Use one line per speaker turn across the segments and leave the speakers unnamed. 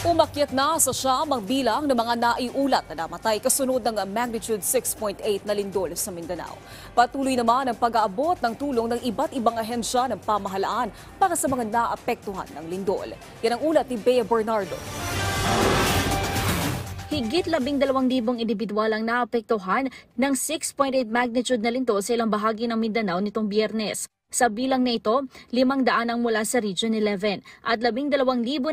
Umakyat na sa Siam ang bilang ng mga naiulat na namatay kasunod ng magnitude 6.8 na lindol sa Mindanao. Patuloy naman ang pag-aabot ng tulong ng iba't ibang ahensya ng pamahalaan para sa mga naapektuhan ng lindol. Yan ang ulat ni Bea Bernardo. Higit labing dalawang libong individual ang naapektuhan ng 6.8 magnitude na lindol sa ilang bahagi ng Mindanao nitong biyernes. Sa bilang na ito, 500 ang mula sa Region 11 at 12,000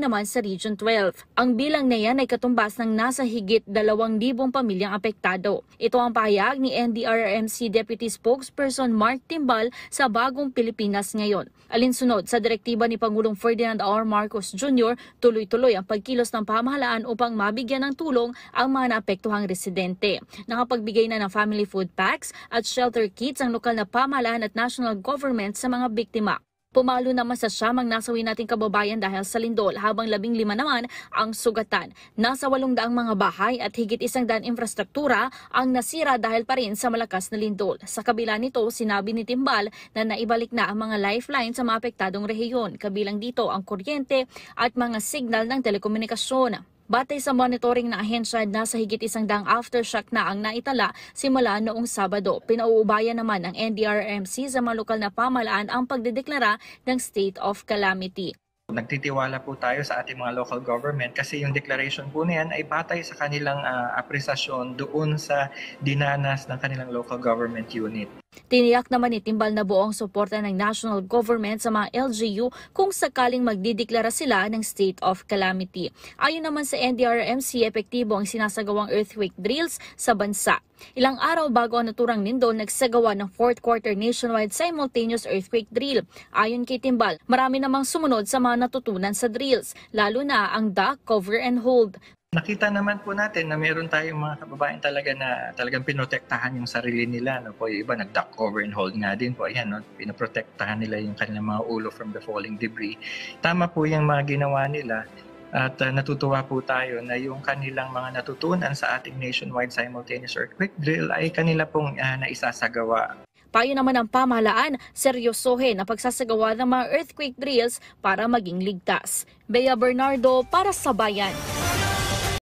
naman sa Region 12. Ang bilang na yan ay katumbas ng nasa higit 2,000 pamilyang apektado. Ito ang pahayag ni NDRMC Deputy Spokesperson Mark Timbal sa Bagong Pilipinas ngayon. Alinsunod sa direktiba ni Pangulong Ferdinand R. Marcos Jr., tuloy-tuloy ang pagkilos ng pamahalaan upang mabigyan ng tulong ang mga naapektuhang residente. Nakapagbigay na ng family food packs at shelter kits ang lokal na pamahalaan at national government violence sa mga biktima. Pumalo naman sa siyamang nasawi nating kababayan dahil sa lindol habang labing lima naman ang sugatan. Nasa walong daang mga bahay at higit isang daan infrastruktura ang nasira dahil pa rin sa malakas na lindol. Sa kabila nito, sinabi ni Timbal na naibalik na ang mga lifeline sa mga apektadong rehiyon, kabilang dito ang kuryente at mga signal ng telekomunikasyon. Batay sa monitoring ng ahensya, nasa higit isang dang aftershock na ang naitala simula noong Sabado. Pinauubayan naman ng NDRMC sa mga lokal na pamalaan ang pagdedeklara ng state of calamity.
Nagtitiwala po tayo sa ating mga local government kasi yung declaration po niyan ay batay sa kanilang uh, apresasyon doon sa dinanas ng kanilang local government unit.
Tiniyak naman ni Timbal na buong suporta ng national government sa mga LGU kung sakaling magdideklara sila ng state of calamity. Ayon naman sa NDRMC, epektibo ang sinasagawang earthquake drills sa bansa. Ilang araw bago ang naturang lindol, nagsagawa ng fourth quarter nationwide simultaneous earthquake drill. Ayon kay Timbal, marami namang sumunod sa mga natutunan sa drills, lalo na ang duck, cover and hold
nakita naman po natin na meron tayong mga kababayan talaga na talagang pinotektahan yung sarili nila. No? Po, yung iba nag-duck over and hold nga din po. Ayan, no? pinoprotektahan nila yung kanilang mga ulo from the falling debris. Tama po yung mga ginawa nila. At uh, natutuwa po tayo na yung kanilang mga natutunan sa ating nationwide simultaneous earthquake drill ay kanila pong uh, naisasagawa.
Payo naman ang pamahalaan, seryosohin ang pagsasagawa ng mga earthquake drills para maging ligtas. Bea Bernardo para sa Bayan.